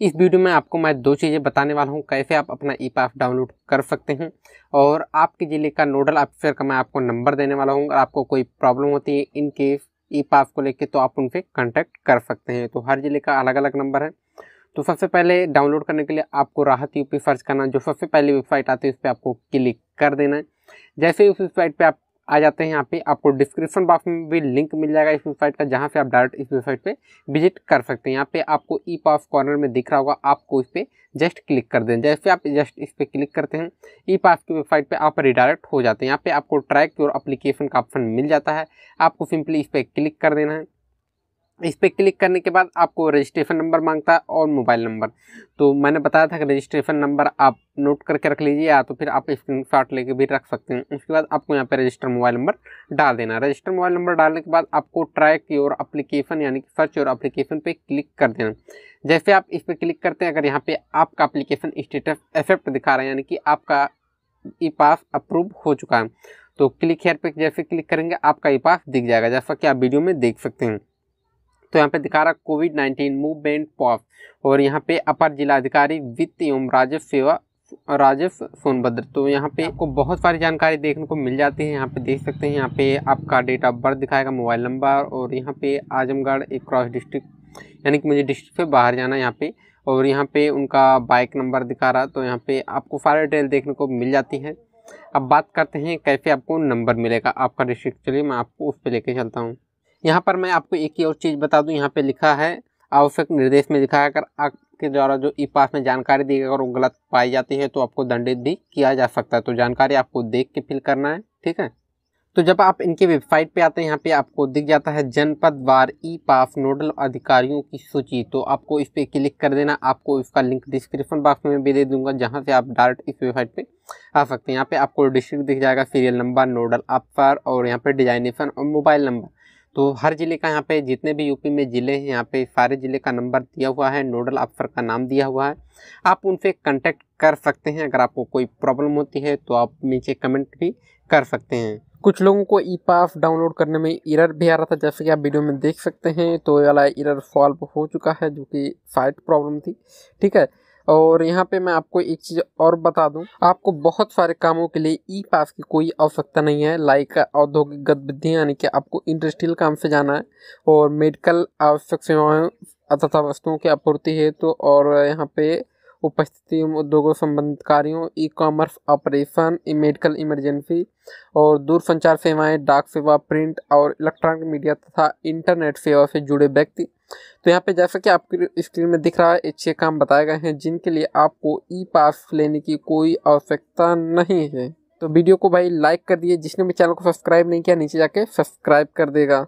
इस वीडियो में आपको मैं दो चीज़ें बताने वाला हूँ कैसे आप अपना ई e पास डाउनलोड कर सकते हैं और आपके ज़िले का नोडल ऑफिसर का मैं आपको नंबर देने वाला हूँ अगर आपको कोई प्रॉब्लम होती है इन केस ई e पास को लेकर तो आप उनसे कॉन्टैक्ट कर सकते हैं तो हर ज़िले का अलग अलग नंबर है तो सबसे पहले डाउनलोड करने के लिए आपको राहत यू e सर्च करना जो सबसे पहले वेबसाइट आती है उस पर आपको क्लिक कर देना है जैसे ही उस वेबसाइट पर आप आ जाते हैं यहाँ पे आपको डिस्क्रिप्शन बॉक्स में भी लिंक मिल जाएगा इस वेबसाइट का जहाँ से आप डायरेक्ट इस वेबसाइट पे विजिट कर सकते हैं यहाँ पे आपको ई पास कॉर्नर में दिख रहा होगा आपको इस पर जस्ट क्लिक कर दें जैसे आप जस्ट इस पर क्लिक करते हैं ई पास की वेबसाइट पे आप रिडायरेक्ट हो जाते हैं यहाँ पे आपको ट्रैक योर अप्लीकेशन का ऑप्शन मिल जाता है आपको सिंपली इस पर क्लिक कर देना है इस पर क्लिक करने के बाद आपको रजिस्ट्रेशन नंबर मांगता है और मोबाइल नंबर तो मैंने बताया था कि रजिस्ट्रेशन नंबर आप नोट करके रख लीजिए या तो फिर आप स्क्रीन शॉट लेके भी रख सकते हैं उसके बाद आपको यहाँ पे रजिस्टर मोबाइल नंबर डाल देना रजिस्टर मोबाइल नंबर डालने के बाद आपको ट्रैक योर अप्लीकेशन यानी कि सर्च योर अप्लीकेशन पर क्लिक कर देना जैसे आप इस पर क्लिक करते हैं अगर यहाँ पर आपका अप्लीकेशन स्टेटस एक्सेप्ट दिखा रहा है यानी कि आपका ई पास अप्रूव हो चुका है तो क्लिक हेयर पर जैसे क्लिक करेंगे आपका ई पास दिख जाएगा जैसा कि आप वीडियो में देख सकते हैं तो यहाँ पे दिखा रहा कोविड नाइन्टीन मूवमेंट पॉफ और यहाँ पे अपर जिलाधिकारी वित्त एवं राजस्व सेवा राजस्व सोनभद्र तो यहाँ पे आपको बहुत सारी जानकारी देखने को मिल जाती है यहाँ पे देख सकते हैं यहाँ पे आपका डेट ऑफ बर्थ दिखाएगा मोबाइल नंबर और यहाँ पे आजमगढ़ एक क्रॉस डिस्ट्रिक्ट यानी कि मुझे डिस्ट्रिक्ट से बाहर जाना यहाँ पे और यहाँ पे उनका बाइक नंबर दिखा रहा तो यहाँ पे आपको सारे डिटेल देखने को मिल जाती है अब बात करते हैं कैसे आपको नंबर मिलेगा आपका डिस्ट्रिक्ट चलिए मैं आपको उस पर लेके चलता हूँ यहाँ पर मैं आपको एक ही और चीज़ बता दूँ यहाँ पर लिखा है आवश्यक निर्देश में लिखा है अगर आपके द्वारा जो ई पास में जानकारी दी गई अगर वो गलत पाई जाती है तो आपको दंडित भी किया जा सकता है तो जानकारी आपको देख के फिल करना है ठीक है तो जब आप इनकी वेबसाइट पे आते हैं यहाँ पे आपको दिख जाता है जनपद वार ई पास नोडल अधिकारियों की सूची तो आपको इस पर क्लिक कर देना आपको इसका लिंक डिस्क्रिप्शन बॉक्स में भी दे दूंगा जहाँ से आप डायरेक्ट इस वेबसाइट पे आ सकते हैं यहाँ पे आपको डिस्ट्रिक्ट दिख जाएगा सीरियल नंबर नोडल अफसर और यहाँ पे डिजाइनेशन और मोबाइल नंबर तो हर ज़िले का यहाँ पे जितने भी यूपी में ज़िले हैं यहाँ पे सारे ज़िले का नंबर दिया हुआ है नोडल अफसर का नाम दिया हुआ है आप उनसे कांटेक्ट कर सकते हैं अगर आपको कोई प्रॉब्लम होती है तो आप नीचे कमेंट भी कर सकते हैं कुछ लोगों को ई पास डाउनलोड करने में इरर भी आ रहा था जैसे कि आप वीडियो में देख सकते हैं तो वाला इरर सॉल्व हो चुका है जो कि साइट प्रॉब्लम थी ठीक है और यहाँ पे मैं आपको एक चीज़ और बता दूँ आपको बहुत सारे कामों के लिए ई पास की कोई आवश्यकता नहीं है लाइक औद्योगिक गतिविधियाँ यानी कि आपको इंडस्ट्रियल काम से जाना है और मेडिकल आवश्यक सेवाएँ तथा वस्तुओं की आपूर्ति है तो और यहाँ पे उपस्थिति उद्योगों संबंधित कार्यों e commerce operation medical emergency और दूरसंचार सेवाएं डाक सेवा प्रिंट और इलेक्ट्रॉनिक मीडिया तथा इंटरनेट सेवा से जुड़े व्यक्ति तो यहाँ पे जैसा कि आपकी स्क्रीन में दिख रहा है अच्छे काम बताए गए हैं जिनके लिए आपको ई पास लेने की कोई आवश्यकता नहीं है तो वीडियो को भाई लाइक कर दिए जिसने भी चैनल को सब्सक्राइब नहीं किया नीचे जाके सब्सक्राइब कर देगा